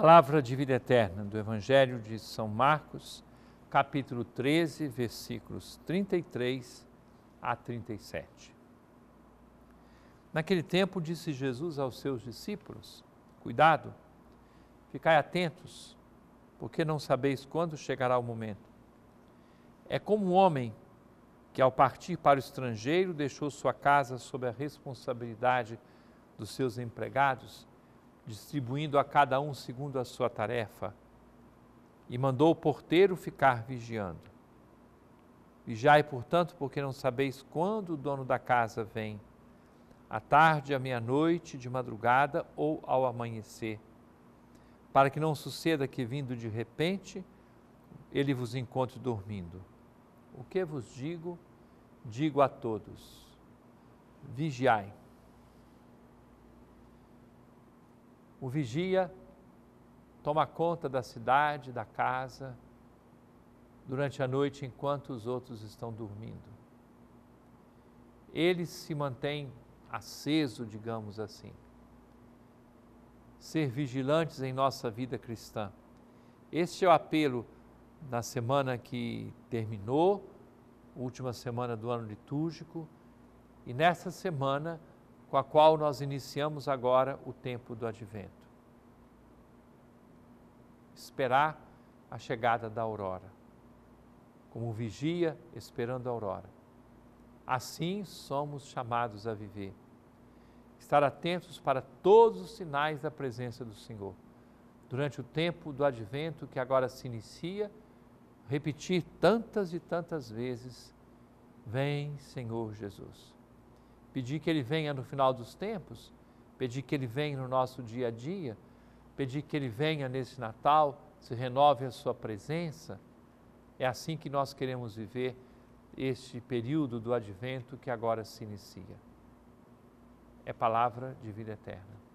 Palavra de vida eterna do Evangelho de São Marcos, capítulo 13, versículos 33 a 37. Naquele tempo disse Jesus aos seus discípulos: Cuidado, ficai atentos, porque não sabeis quando chegará o momento. É como um homem que, ao partir para o estrangeiro, deixou sua casa sob a responsabilidade dos seus empregados distribuindo a cada um segundo a sua tarefa, e mandou o porteiro ficar vigiando. Vigiai, portanto, porque não sabeis quando o dono da casa vem, à tarde, à meia-noite, de madrugada ou ao amanhecer, para que não suceda que, vindo de repente, ele vos encontre dormindo. O que vos digo, digo a todos: vigiai. O vigia toma conta da cidade, da casa, durante a noite enquanto os outros estão dormindo. Ele se mantém aceso, digamos assim. Ser vigilantes em nossa vida cristã. Este é o apelo na semana que terminou, última semana do ano litúrgico, e nessa semana com a qual nós iniciamos agora o tempo do advento. Esperar a chegada da aurora, como vigia esperando a aurora. Assim somos chamados a viver. Estar atentos para todos os sinais da presença do Senhor. Durante o tempo do advento que agora se inicia, repetir tantas e tantas vezes: Vem, Senhor Jesus pedir que Ele venha no final dos tempos, pedir que Ele venha no nosso dia a dia, pedir que Ele venha nesse Natal, se renove a Sua presença. É assim que nós queremos viver este período do advento que agora se inicia. É palavra de vida eterna.